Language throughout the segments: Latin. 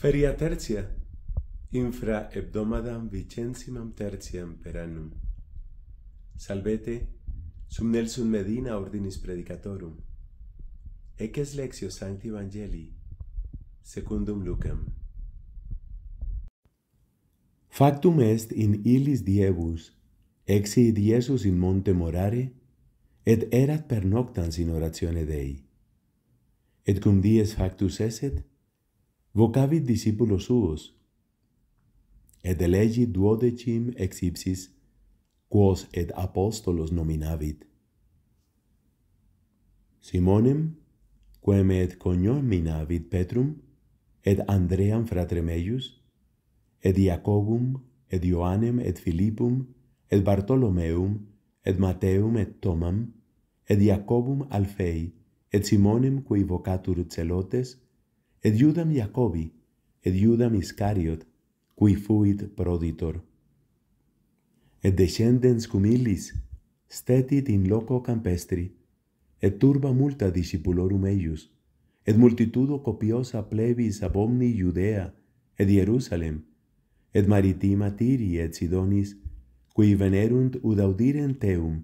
Feria tertia, infra hebdomadam vicensimam tertiam per annum. Salvete, sum Nelson Medina ordinis predicatorum. Eces lexio sancti evangelii, secundum lucam. Factum est in illis diebus, exi diesus in monte morare, et erat per noctans in oratione Dei. Et cum dies factus eset, vocavit discipulos suos et legi duodecim ex ipsis quos et apostolos nominavit Simonem quem et cognominavit minavit Petrum et Andream fratrem eius et Iacobum et Ioannem et Philippum et Bartolomeum et Matthaeum et Thomam et Iacobum alfei et Simonem qui vocatur celotes et iudam Iacobi, et iudam Iscariot, cui fuit proditor. Et descendens cum illis, stetit in loco campestri, et turba multa discipulorum eius, et multitudo copiosa plebis ab omni Judea, et Jerusalem, et Maritima, Tiri, et Sidonis, cui venerunt ud audirent Teum,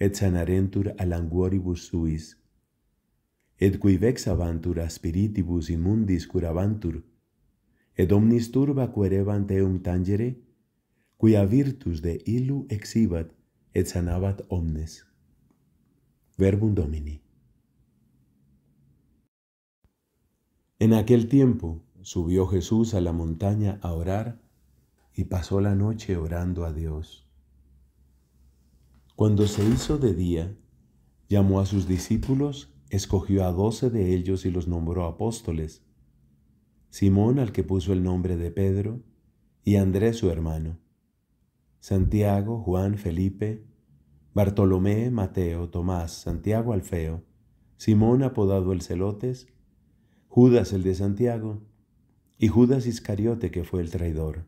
et sanarentur languoribus suis, et qui vexavantur aspiritibus immundis curavantur, et omnis turba querebant eum tangere, quia virtus de illu exhibat et sanabat omnes. Verbum Domini. En aquel tiempo subió Jesús a la montaña a orar y pasó la noche orando a Dios. Cuando se hizo de día, llamó a sus discípulos escogió a doce de ellos y los nombró apóstoles. Simón al que puso el nombre de Pedro, y Andrés su hermano. Santiago, Juan, Felipe, Bartolomé, Mateo, Tomás, Santiago Alfeo, Simón apodado el Celotes, Judas el de Santiago, y Judas Iscariote que fue el traidor.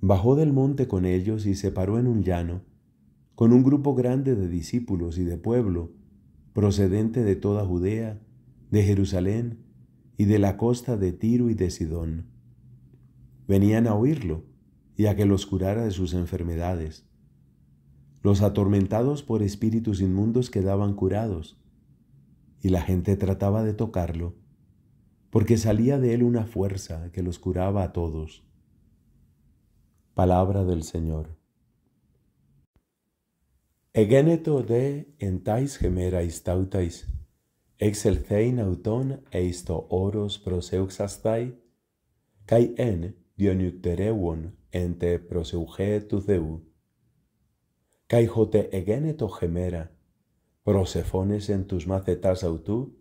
Bajó del monte con ellos y se paró en un llano, con un grupo grande de discípulos y de pueblo, procedente de toda Judea, de Jerusalén y de la costa de Tiro y de Sidón. Venían a oírlo y a que los curara de sus enfermedades. Los atormentados por espíritus inmundos quedaban curados, y la gente trataba de tocarlo, porque salía de él una fuerza que los curaba a todos. Palabra del Señor. Εγένετο δε εν τάις χεμέραις ταύταις, εξελθέιν αυτον εις το όρος προσεύξασθαι, καί εν διονυκτερεύον εν τε προσευχέ του Θεού. Καί χωτε εγένετο χεμέρα, προσεφώνες εν τους μαθητάς αυτού,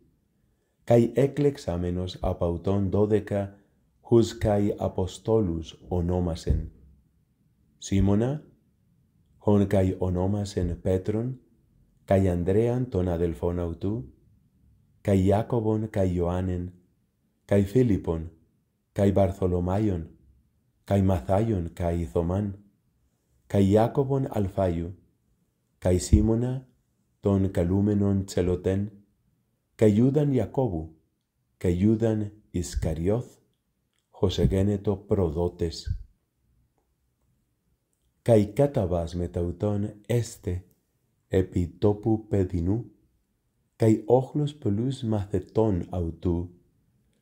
καί έκλεξαμενος απ' αυτόν δώδεκα, χους καί αποστόλους ονόμασεν. Σίμωνα, Χον καί ονόμασεν Πέτρον, καί Ανδρέαν τον αδελφόν αυτού, καί Ιάκωβον καί Ιωάννην, καί Φίλιππον, καί Βαρθολομάιον, καί Μαθάιον καί Ιθωμάν, καί Ιάκωβον Αλφάιου, καί Σίμωνα τον καλούμενον τσελωτέν, καί Ιούδαν Ιακώβου, καί Ιούδαν Ισκαριώθ, χωσεγένετο προδότες καί καταβάς οὐτὸν έστε επί τόπου παιδινού, καί όχλος πολλούς μαθετῶν αυτού,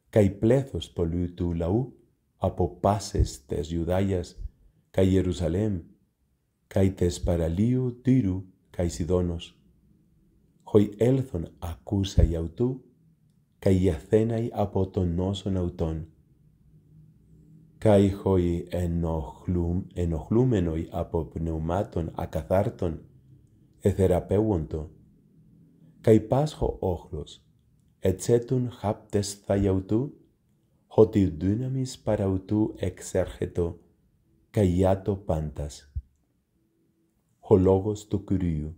καί πλέθος πολλού του λαού από πάσες τες Ιουδαίας, καί Ιερουσαλέμ, καί τες παραλίου Τύρου, καί Σιδόνος. Χοι έλθον ακούσαι αυτού, καί η από τον νόσον αυτοῦ. kai hoi enochlum enochlumenoi apopneumaton akatharton etherapeunto kai pasho ochdos etzetun haptes thayautu hoti dynamis para exergeto kai ato pantas ho logos tu kuriu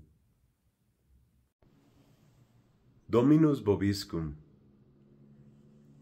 dominus bobiscum